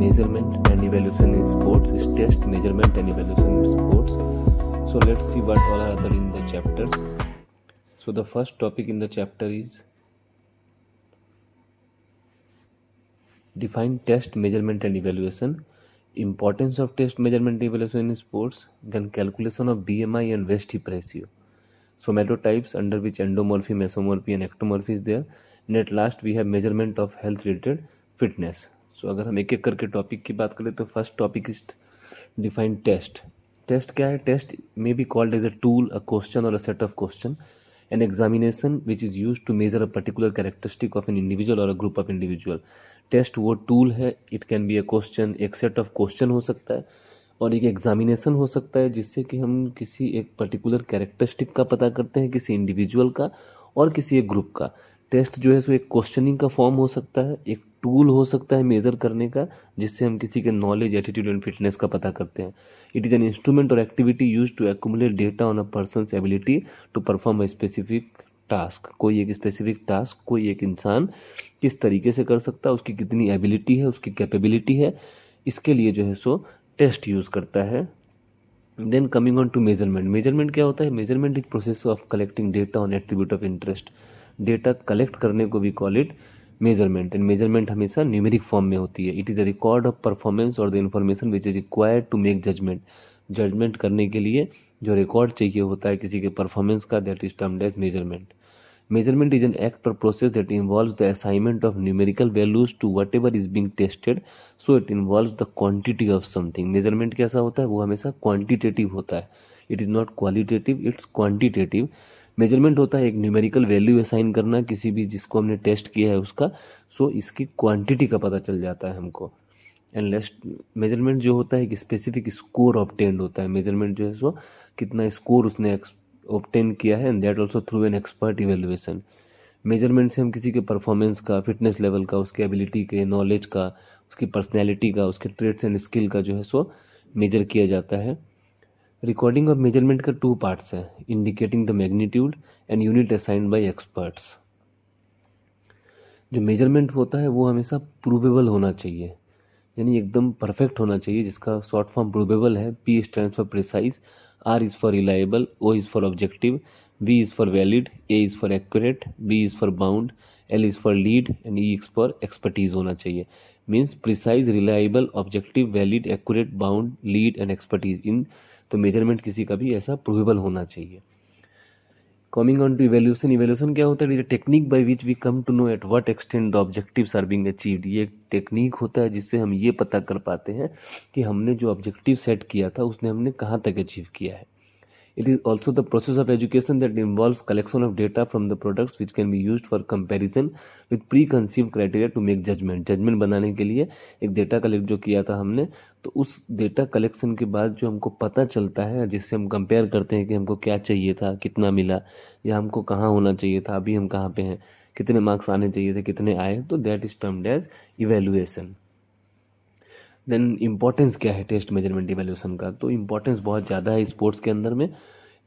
measurement and evaluation in sports is test measurement and evaluation in sports so let's see what all are there in the chapters so the first topic in the chapter is define test measurement and evaluation importance of test measurement and evaluation in sports then calculation of bmi and waist hip ratio somatotypes under which endomorphy mesomorphy and ectomorphy is there and at last we have measurement of health related fitness सो अगर हम एक एक करके topic की बात करें तो first topic is define test test क्या है test may be called as a tool a question और a set of question an examination which is use to measure a particular characteristic of an individual और a group of individual test वो tool है it can be a question एक set of question हो सकता है और एक examination हो सकता है जिससे कि हम किसी एक पर्टिकुलर कैरेक्टरिस्टिक का पता करते हैं किसी इंडिविजुअल का और किसी एक ग्रुप का टेस्ट जो है सो एक क्वेश्चनिंग का फॉर्म हो सकता है एक टूल हो सकता है मेज़र करने का जिससे हम किसी के नॉलेज एटीट्यूड एंड फिटनेस का पता करते हैं इट इज़ एन इंस्ट्रूमेंट और activity use to accumulate data on a person ability to perform a specific task कोई एक स्पेसिफिक टास्क कोई एक इंसान किस तरीके से कर सकता है उसकी कितनी एबिलिटी है उसकी कैपेबिलिटी है इसके लिए जो है सो टेस्ट यूज़ करता है then coming on to measurement measurement क्या होता है measurement is process of collecting data on attribute of interest data collect करने को we call it measurement and measurement हमेशा न्यूमेरिक फॉर्म में होती है it is a record of performance और the information which is required to make judgement judgement करने के लिए जो रिकॉर्ड चाहिए होता है किसी के परफॉर्मेंस का that is termed as measurement measurement is an act और process that involve the assignment of numerical values to whatever is being tested so it involve the quantity of something measurement कैसा होता है वो हमेशा quantitative होता है it is not qualitative it's quantitative measurement होता है एक न्यूमेरिकल वैल्यू असाइन करना किसी भी जिसको हमने टेस्ट किया है उसका सो इसकी क्वांटिटी का पता चल जाता है हमको एंड लेस्ट मेजरमेंट जो होता है एक स्पेसिफिक स्कोर ऑप्टेंड होता है मेजरमेंट जो है सो कितना स्कोर उसने ऑप्टेन किया है and that also through an expert evaluation measurement से हम किसी के परफॉर्मेंस का फिटनेस लेवल का उसके एबिलिटी के नॉलेज का उसकी पर्सनैलिटी का उसके ट्रेड्स एंड स्किल का जो है सो मेजर किया जाता है रिकॉर्डिंग ऑफ मेजरमेंट का टू पार्ट्स है indicating the magnitude and unit assigned by experts जो मेजरमेंट होता है वो हमेशा प्रूवेबल होना चाहिए यानी एकदम परफेक्ट होना चाहिए जिसका शॉर्ट फॉर्म प्रूवेबल है P stand for precise R is for reliable O is for objective V is for valid A is for accurate B is for bound L is for lead and E is for expertise होना चाहिए means precise reliable objective valid accurate bound lead and expertise इन तो measurement किसी का भी ऐसा provable होना चाहिए coming on to evaluation evaluation क्या होता है technique by which we come to know at what extent objective are being achieved ये एक टेक्निक होता है जिससे हम ये पता कर पाते हैं कि हमने जो ऑब्जेक्टिव सेट किया था उसने हमने कहाँ तक अचीव किया है It is also the process of education that involves collection of data from the products which can be used for comparison with preconceived criteria to make judgment. Judgment बनाने के लिए एक data collect जो किया था हमने तो उस data collection के बाद जो हमको पता चलता है जिससे हम compare करते हैं कि हमको क्या चाहिए था कितना मिला या हमको कहाँ होना चाहिए था अभी हम कहाँ पे हैं कितने मार्क्स आने चाहिए थे कितने आए तो that is termed as evaluation then importance क्या है टेस्ट मेजरमेंट इवेल्यूशन का तो इम्पोर्टेंस बहुत ज़्यादा है स्पोर्ट्स के अंदर में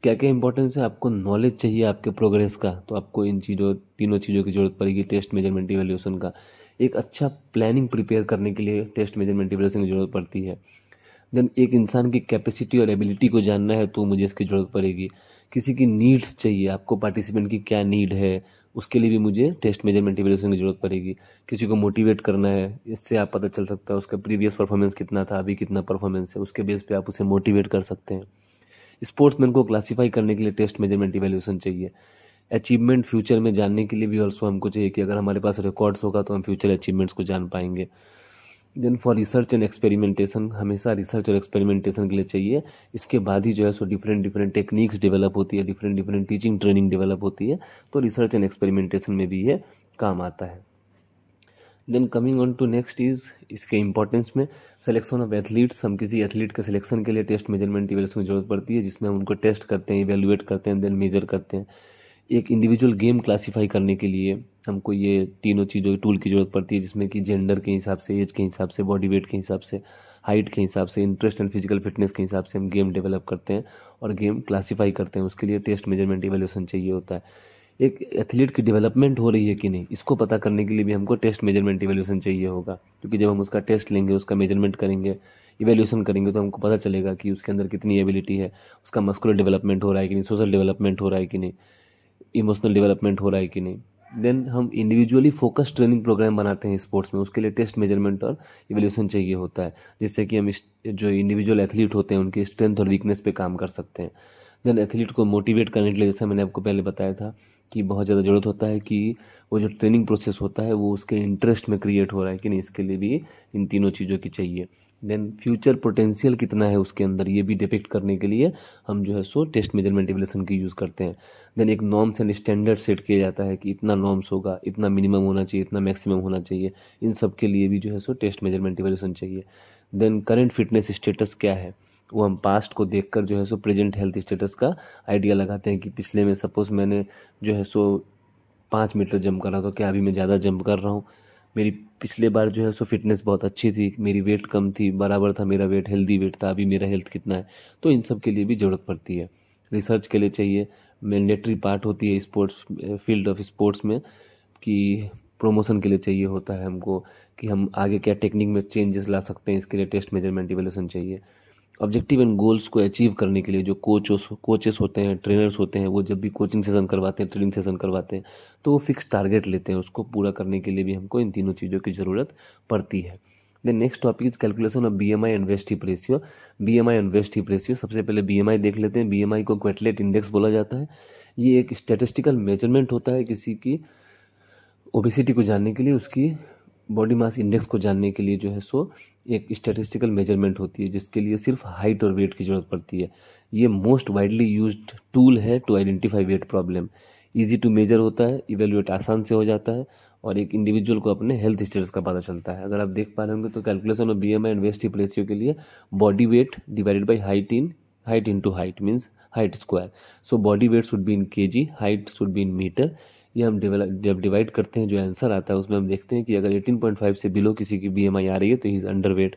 क्या क्या इंपॉर्टेंस है आपको नॉलेज चाहिए आपके प्रोग्रेस का तो आपको इन चीज़ों तीनों चीज़ों की ज़रूरत पड़ेगी टेस्ट मेजरमेंट इवेल्यूशन का एक अच्छा प्लानिंग प्रिपेयर करने के लिए टेस्ट मेजरमेंट इवेल्यूशन की ज़रूरत पड़ती है देन एक इंसान की कैपेसिटी और एबिलिटी को जानना है तो मुझे इसकी ज़रूरत पड़ेगी किसी की नीड्स चाहिए आपको पार्टिसिपेंट की क्या नीड है उसके लिए भी मुझे टेस्ट मेजरमेंट इवेल्यूशन की जरूरत पड़ेगी किसी को मोटिवेट करना है इससे आप पता चल सकता है उसका प्रीवियस परफॉर्मेंस कितना था अभी कितना परफॉर्मेंस है उसके बेस पे आप उसे मोटिवेट कर सकते हैं स्पोर्ट्समैन को क्लासीफाई करने के लिए टेस्ट मेजरमेंट इवेल्यूशन चाहिए अचीवमेंट फ्यूचर में जानने के लिए भी ऑल्सो हमको चाहिए कि अगर हमारे पास रिकॉर्ड्स होगा तो हम फ्यूचर अचीवमेंट्स को जान पाएंगे then for research and experimentation हमेशा रिसर्च और एक्सपेरिमेंटेशन के लिए चाहिए इसके बाद ही जो है so different different techniques develop होती है different different teaching training develop होती है तो रिसर्च एंड एक्सपेरिमेंटेशन में भी ये काम आता है then coming on to next is इसके इंपॉर्टेंस में सिलेक्शन ऑफ एथलीट्स हम किसी एथलीट के सिलेक्शन के लिए टेस्ट मेजरमेंट इवेल्यूशन की जरूरत पड़ती है जिसमें हम उनको टेस्ट करते हैं इवेल्युएट करते हैं देन मेजर करते हैं एक इंडिविजुअल गेम क्लासीफाई करने के लिए हमको ये तीनों चीज़ों टूल की ज़रूरत पड़ती है जिसमें कि जेंडर के हिसाब से एज के हिसाब से बॉडी वेट के हिसाब से हाइट के हिसाब से इंटरेस्ट एंड फिजिकल फिटनेस के हिसाब से हम गेम डेवलप करते हैं और गेम क्लासीफाई करते हैं उसके लिए टेस्ट मेजरमेंट इवेल्यूशन चाहिए होता है एक एथलीट की डेवलपमेंट हो रही है कि नहीं इसको पता करने के लिए भी हमको टेस्ट मेजरमेंट इवेल्यूशन चाहिए होगा क्योंकि जब हम उसका टेस्ट लेंगे उसका मेजरमेंट करेंगे इवेल्यूशन करेंगे तो हमको पता चलेगा कि उसके अंदर कितनी एबिलिटी है उसका मस्कुलर डेवलपमेंट हो रहा है कि नहीं सोशल डेवलपमेंट हो रहा है कि नहीं इमोशनल डेवलपमेंट हो रहा है कि नहीं देन हम इंडिविजुअली फोकस ट्रेनिंग प्रोग्राम बनाते हैं स्पोर्ट्स में उसके लिए टेस्ट मेजरमेंट और इवेल्यूशन चाहिए होता है जिससे कि हम जो इंडिविजुअल एथलीट होते हैं उनकी स्ट्रेंथ और वीकनेस पे काम कर सकते हैं देन एथलीट को मोटिवेट करने के लिए जैसा मैंने आपको पहले बताया था कि बहुत ज़्यादा ज़रूरत होता है कि वो जो ट्रेनिंग प्रोसेस होता है वो उसके इंटरेस्ट में क्रिएट हो रहा है कि नहीं इसके लिए भी इन तीनों चीज़ों की चाहिए देन फ्यूचर पोटेंशियल कितना है उसके अंदर ये भी डिपेक्ट करने के लिए हम जो है सो टेस्ट मेजरमेंट एवलेशन की यूज़ करते हैं देन एक नॉर्म्स एंड स्टैंडर्ड सेट किया जाता है कि इतना नॉर्म्स होगा इतना मिनिमम होना चाहिए इतना मैक्सिमम होना चाहिए इन सब के लिए भी जो है सो टेस्ट मेजरमेंट एवलेशन चाहिए देन करेंट फिटनेस स्टेटस क्या है वो हम पास्ट को देखकर जो है सो प्रेजेंट हेल्थ स्टेटस का आइडिया लगाते हैं कि पिछले में सपोज मैंने जो है सो पाँच मीटर जंप कर रहा था तो क्या अभी मैं ज़्यादा जंप कर रहा हूँ मेरी पिछले बार जो है सो फिटनेस बहुत अच्छी थी मेरी वेट कम थी बराबर था मेरा वेट हेल्दी वेट था अभी मेरा हेल्थ कितना है तो इन सब के लिए भी ज़रूरत पड़ती है रिसर्च के लिए चाहिए मैंडेटरी पार्ट होती है स्पोर्ट्स फील्ड ऑफ स्पोर्ट्स में कि प्रोमोशन के लिए चाहिए होता है हमको कि हम आगे क्या टेक्निक में चेंजेस ला सकते हैं इसके लिए टेस्ट मेजरमेंट इवेल्यूशन चाहिए ऑब्जेक्टिव एंड गोल्स को अचीव करने के लिए जो कोच कोचेस होते हैं ट्रेनर्स होते हैं वो जब भी कोचिंग सेशन करवाते हैं ट्रेनिंग सेशन करवाते हैं तो वो फिक्स टारगेट लेते हैं उसको पूरा करने के लिए भी हमको इन तीनों चीज़ों की ज़रूरत पड़ती है then next topic is calculation of B M I and waist hip ratio B M I and waist hip ratio सबसे पहले बी एम आई देख लेते हैं बी एम आई को क्वेटलेट इंडेक्स बोला जाता है ये एक स्टेटिस्टिकल मेजरमेंट होता है किसी की ओबिसिटी को जानने के लिए उसकी बॉडी मास इंडेक्स को जानने के लिए जो है सो एक स्टेटिस्टिकल मेजरमेंट होती है जिसके लिए सिर्फ हाइट और वेट की ज़रूरत पड़ती है ये मोस्ट वाइडली यूज टूल है to identify weight problem easy to measure होता है इवेल्यूएट आसान से हो जाता है और एक इंडिविजुअल को अपने हेल्थ स्टेटस का पता चलता है अगर आप देख पा रहे होंगे तो calculation of B M and waist hip ratio के लिए body weight divided by height in height into height means height square so body weight should be in K G height should be in metre ये हम जब divide करते हैं जो answer आता है उसमें हम देखते हैं कि अगर 18.5 से बिलो किसी की बी आ रही है तो he is under weight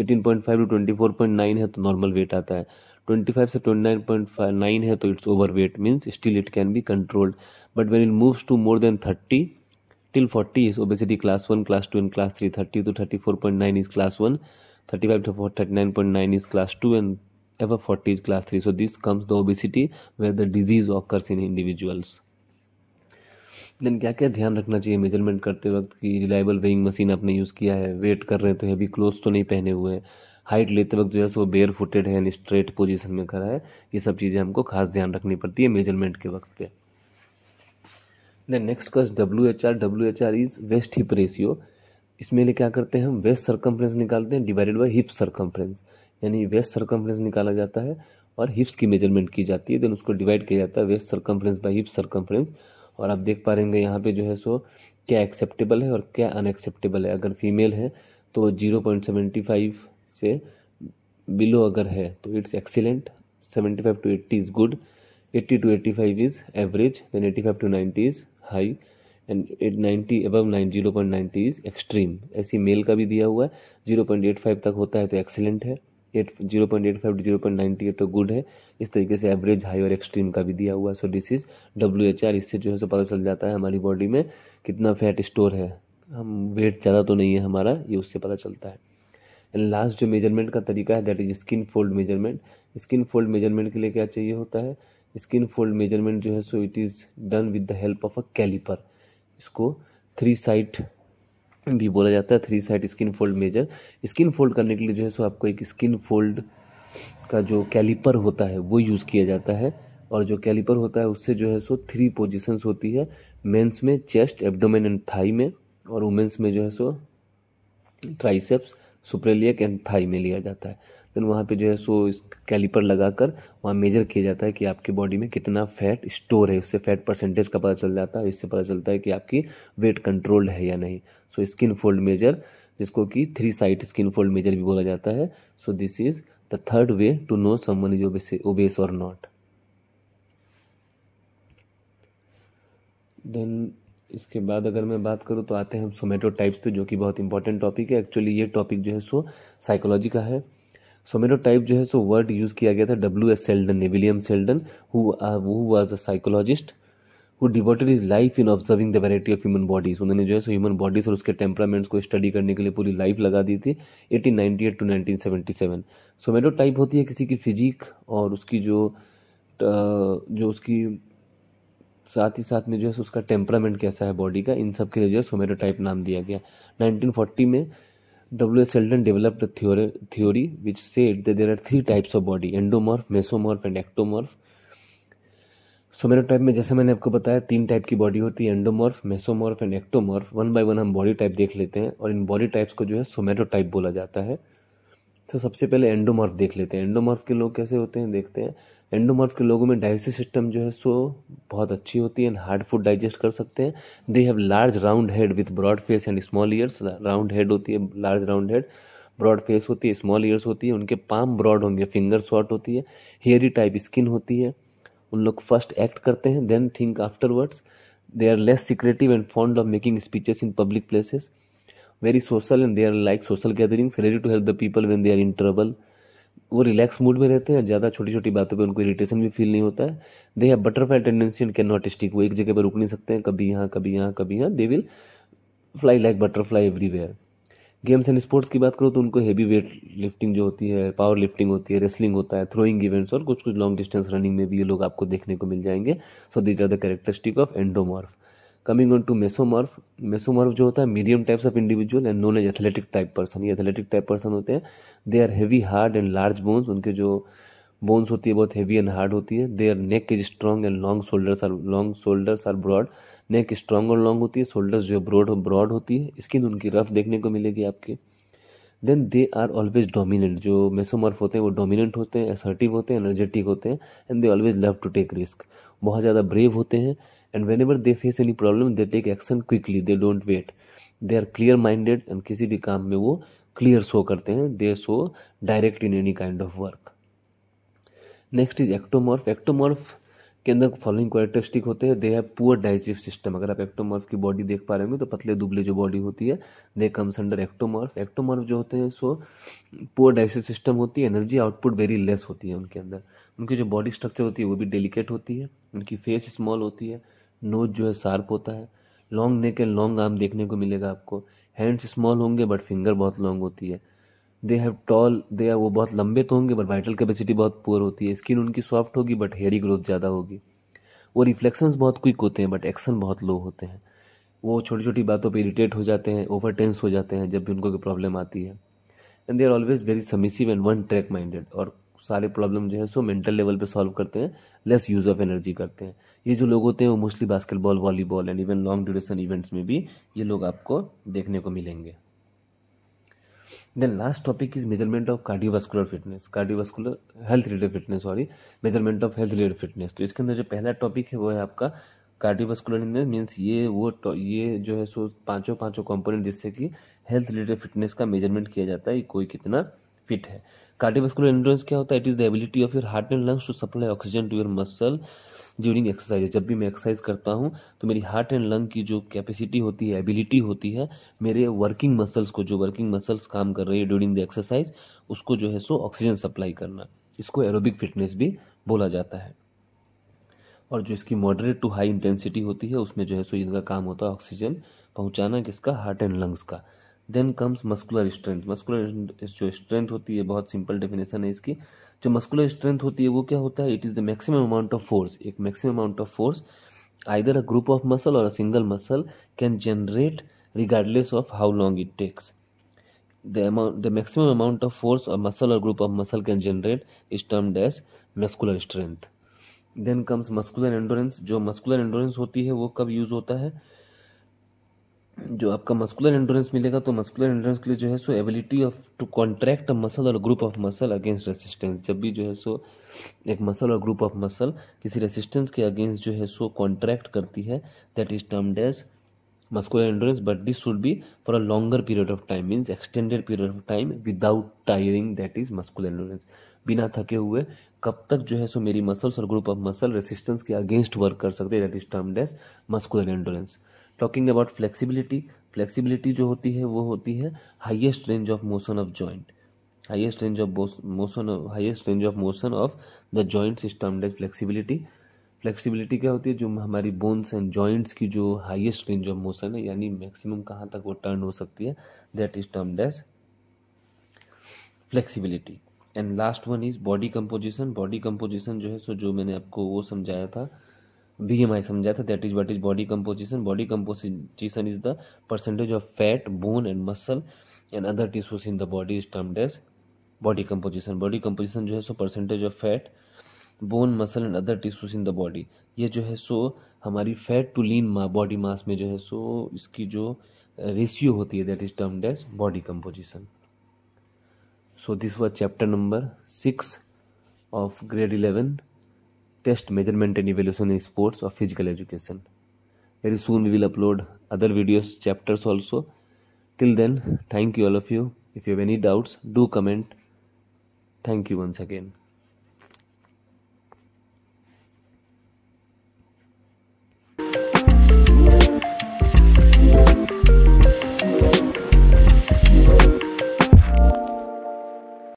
eighteen point five to twenty four point nine है तो नॉर्मल वेट आता है ट्वेंटी फाइव से ट्वेंटी नाइन पॉइंट नाइन है तो it's over weight means still it can be controlled but when it moves to more than thirty till forty is obesity class one class two and class three thirty two thirty four point nine is class one thirty five to thirty nine point nine is class two and over forty is class 3 so this the the obesity where the disease occurs in individuals then क्या क्या ध्यान रखना चाहिए measurement करते वक्त कि reliable weighing machine आपने use किया है वेट कर रहे हैं तो हैवी क्लोथ तो नहीं पहने हुए हैं हाइट लेते वक्त जो है सो बेयर फुटेड है यानी स्ट्रेट पोजिशन में खड़ा है ये सब चीज़ें हमको खास ध्यान रखनी पड़ती है मेजरमेंट के वक्त पे देन नेक्स्ट कस W H R W H R is waist hip ratio इसमें लिए क्या करते हैं हम वेस्ट सर्कम्फ्रेंस निकालते हैं डिवाइडेड बाई हिप सर्कम्फ्रेंस यानी वेस्ट सर्कम्फ्रेंस निकाला जाता है और हिप्स की मेजरमेंट की जाती है देन उसको डिवाइड किया जाता है waist circumference by hip circumference और आप देख पा हैं यहाँ पे जो है सो क्या एक्सेप्टेबल है और क्या अनएक्सेप्टेबल है अगर फीमेल है तो जीरो पॉइंट सेवेंटी फाइव से बिलो अगर है तो it's excellent seventy five to eighty is good eighty to eighty five is average then eighty five to ninety is high and at ninety above nine zero point ninety is extreme ऐसी male का भी दिया हुआ है zero point eight five तक होता है तो एक्सीलेंट है at zero point eight five to zero point ninety eight तो गुड है इस तरीके से एवरेज हाई और एक्सट्रीम का भी दिया हुआ है so this is W H R इससे जो है सो पता चल जाता है हमारी बॉडी में कितना फैट स्टोर है हम वेट ज़्यादा तो नहीं है हमारा ये उससे पता चलता है एंड लास्ट जो मेजरमेंट का तरीका है that is skin fold measurement skin fold measurement के लिए क्या चाहिए होता है स्किन फोल्ड मेजरमेंट जो है so it is done with the help of a caliper इसको थ्री साइड भी बोला जाता है three site skin fold measure skin fold करने के लिए जो है सो आपको एक स्किन फोल्ड का जो कैलिपर होता है वो यूज़ किया जाता है और जो कैलिपर होता है उससे जो है सो थ्री पोजिशंस होती है मेंस में चेस्ट एब्डोमेन एंड थाई में और वुमेंस में जो है so triceps suprailiac and thigh में लिया जाता है देन वहाँ पे जो है सो इस कैलिपर कर वहाँ मेजर किया जाता है कि आपके बॉडी में कितना फैट स्टोर है उससे फैट परसेंटेज का पता चल जाता है इससे पता चलता है कि आपकी वेट कंट्रोल्ड है या नहीं सो स्किन फोल्ड मेजर जिसको कि three site skin fold measure भी बोला जाता है so this is the third way to know someone is obese और नॉट देन इसके बाद अगर मैं बात करूँ तो आते हैं हम सोमेटो टाइप्स पे जो कि बहुत इंपॉर्टेंट टॉपिक है एक्चुअली ये टॉपिक जो है सो साइकोलॉजी का है सोमेटो टाइप जो है सो वर्ड यूज़ किया गया था डब्ल्यू एस सेल्डन ने William Sheldon who was a psychologist who devoted his life in observing the variety of human bodies उन्होंने जो है सो ह्यूमन बॉडीज और उसके टेम्परामेंट्स को स्टडी करने के लिए पूरी लाइफ लगा दी थी eighteen ninety eight to nineteen seventy seven somatotype होती है किसी की फिजिक और उसकी जो uh, जो उसकी साथ ही साथ में जो है उसका टेम्परामेंट कैसा है बॉडी का इन सब के लिए जो है सोमेरो टाइप नाम दिया गया 1940 में W S Sheldon developed theory theory which said that there are three types of body endomorph mesomorph and ectomorph somatotype में जैसे मैंने आपको बताया तीन टाइप की बॉडी होती है endomorph mesomorph and ectomorph one by one हम बॉडी टाइप देख लेते हैं और इन बॉडी टाइप्स को जो है सोमेरो टाइप बोला जाता है तो सबसे पहले एंडोमर्फ देख लेते हैं एंडोमर्फ के लोग कैसे होते हैं देखते हैं एंडोमर्फ के लोगों में डाइजेस्टिव सिस्टम जो है सो बहुत अच्छी होती है एंड हार्ड फूड डाइजेस्ट कर सकते हैं they have large round head with broad face and small ears round head होती है large round head broad face होती है स्मॉल ईयर्स होती है उनके पाम ब्रॉड होंगे फिंगर शॉर्ट होती है हेयरी टाइप स्किन होती है उन लोग फर्स्ट एक्ट करते हैं then think afterwards they are less secretive and fond of making speeches in public places very social and they are like social gatherings ready to help the people when they are in trouble वो relax mood में रहते हैं ज़्यादा छोटी छोटी बातों पे उनको इरिटेशन भी फील नहीं होता है they have butterfly tendency and can not stick वो एक जगह पर रुक नहीं सकते हैं कभी यहाँ कभी यहाँ कभी यहाँ they will fly like butterfly everywhere games and sports की बात करो तो उनको हैवी वेट लिफ्टिंग जो होती है पावर लिफ्टिंग होती है रेसलिंग होता है थ्रोइंग इवेंट्स और कुछ कुछ लॉन्ग डिस्टेंस रनिंग में भी ये लोग आपको देखने को मिल जाएंगे so these are the characteristic of endomorph coming on to mesomorph mesomorph जो होता है medium types of individual and known as athletic type person ये एथलेटिक टाइप पर्सन होते हैं they are heavy hard and large bones उनके जो bones होती है बहुत हैवी एंड हार्ड होती है are neck is strong and long shoulders are long shoulders are broad neck strong और लॉन्ग होती है शोल्डर्स जो ब्रॉड ब्रॉड होती है स्किन उनकी रफ देखने को मिलेगी आपकी then they are always dominant जो मेसोमर्फ होते हैं वो डोमिनेंट होते हैं असर्टिव होते हैं एनर्जेटिक होते हैं and they always love to take risk बहुत ज़्यादा ब्रेव होते हैं and whenever they face any problem they take action quickly they don't wait they are clear minded and किसी भी काम में वो क्लियर शो करते हैं they show direct in any kind of work next is ectomorph ectomorph के अंदर following characteristic होते हैं they have poor digestive system अगर आप एक्टोमॉर्फ की बॉडी देख पा रहे होंगे तो पतले दुबले जो बॉडी होती है they comes under ectomorph ectomorph जो होते हैं सो पुअर डाइजेस्टिव सिस्टम होती है एनर्जी आउटपुट वेरी लेस होती है उनके अंदर उनकी जो बॉडी स्ट्रक्चर होती है वो भी डेलिकेट होती है उनकी फेस स्मॉल होती है नोज जो है शार्प होता है long neck and long arm देखने को मिलेगा आपको हैंड्स स्मॉल होंगे बट फिंगर बहुत लॉन्ग होती है they have tall they are वो बहुत लंबे तो होंगे बट वाइटल कैपेसिटी बहुत पुअर होती है स्किन उनकी सॉफ्ट होगी बट हेयरी ग्रोथ ज़्यादा होगी वो रिफ्लेक्शन बहुत क्विक होते हैं बट एक्शन बहुत लो होते हैं वो छोटी छोटी बातों पर इरीटेट हो जाते हैं ओवर टेंस हो जाते हैं जब भी उनको कोई प्रॉब्लम आती है and they are always very submissive and one track minded और सारे प्रॉब्लम जो है सो मेंटल लेवल पे सॉल्व करते हैं लेस यूज़ ऑफ एनर्जी करते हैं ये जो लोग होते हैं वो mostly basketball volleyball and even long duration events में भी ये लोग आपको देखने को मिलेंगे then last topic is measurement of cardiovascular fitness cardiovascular health related fitness sorry measurement of health related fitness तो इसके अंदर जो पहला टॉपिक है वो है आपका कार्डियोवास्कुलर मीन्स ये वो ये जो है सो पांचों पांचों कंपोनेंट जिससे कि हेल्थ रिलेटेड फिटनेस का मेजरमेंट किया जाता है कोई कितना फिट है कार्डियोवैस्कुलर इंडोरेंस क्या होता है it is the ability of your heart and lungs to supply oxygen to your muscle during exercise जब भी मैं एक्सरसाइज करता हूँ तो मेरी हार्ट एंड लंग की जो कैपेसिटी होती है एबिलिटी होती है मेरे वर्किंग मसल्स को जो वर्किंग मसल्स काम कर रही है ड्यूरिंग द एक्सरसाइज उसको जो है सो ऑक्सीजन सप्लाई करना इसको एरोबिक फिटनेस भी बोला जाता है और जो इसकी मॉडरेट टू हाई इंटेंसिटी होती है उसमें जो है सो इनका काम होता है ऑक्सीजन पहुँचाना किसका हार्ट एंड लंग्स का then comes muscular strength muscular जो स्ट्रेंथ होती है बहुत सिंपल डेफिनेशन है इसकी जो मस्कुलर स्ट्रेंथ होती है वो क्या होता है it is the maximum amount of force एक maximum amount of force either a group of muscle और a single muscle can generate regardless of how long it takes the amount the maximum amount of force और muscle और group of muscle can generate is termed as muscular strength then comes muscular endurance जो muscular endurance होती है वो कब use होता है जो आपका मस्कुलर इंडोरेंस मिलेगा तो मस्कुलर इंडोरेंस के लिए जो है सो ability of to contract muscle और group of muscle against resistance जब भी जो है सो एक मसल और ग्रुप ऑफ मसल किसी रेसिस्टेंस के अगेंस्ट जो है सो कॉन्ट्रैक्ट करती है that is termed as muscular endurance but this should be for a longer period of time means extended period of time without tiring that is muscular endurance बिना थके हुए कब तक जो है सो मेरी मसल्स और ग्रुप ऑफ मसल रेसिस्टेंस के अगेंस्ट वर्क कर सकते हैं that is termed as muscular endurance talking about flexibility flexibility जो होती है वो होती है highest range of motion of joint highest range of motion highest range of motion of the joint system days flexibility flexibility क्या होती है जो हमारी बोन्स एंड जॉइंट्स की जो हाइएस्ट रेंज ऑफ मोशन है यानी मैक्सिमम कहाँ तक वो टर्न हो सकती है that is term days flexibility and last one is body composition body composition जो है सो जो मैंने आपको वो समझाया था बी एम आई समझा था that is what is body composition body composition is the percentage of fat bone and muscle and other tissues in the body is termed as body composition body composition जो है सो percentage of fat bone muscle and other tissues in the body ये जो है सो हमारी fat to lean body mass में जो है सो इसकी जो रेशियो uh, होती है that is termed as body composition so this was chapter number six of grade eleven test measurement and evaluation in sports or physical education. Very soon we will upload other videos, chapters also. Till then, thank you all of you. If you have any doubts, do comment. Thank you once again.